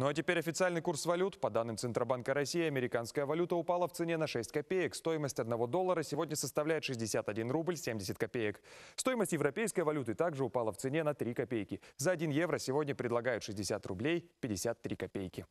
Ну а теперь официальный курс валют. По данным Центробанка России, американская валюта упала в цене на 6 копеек. Стоимость 1 доллара сегодня составляет 61 рубль 70 копеек. Стоимость европейской валюты также упала в цене на 3 копейки. За 1 евро сегодня предлагают 60 рублей 53 копейки.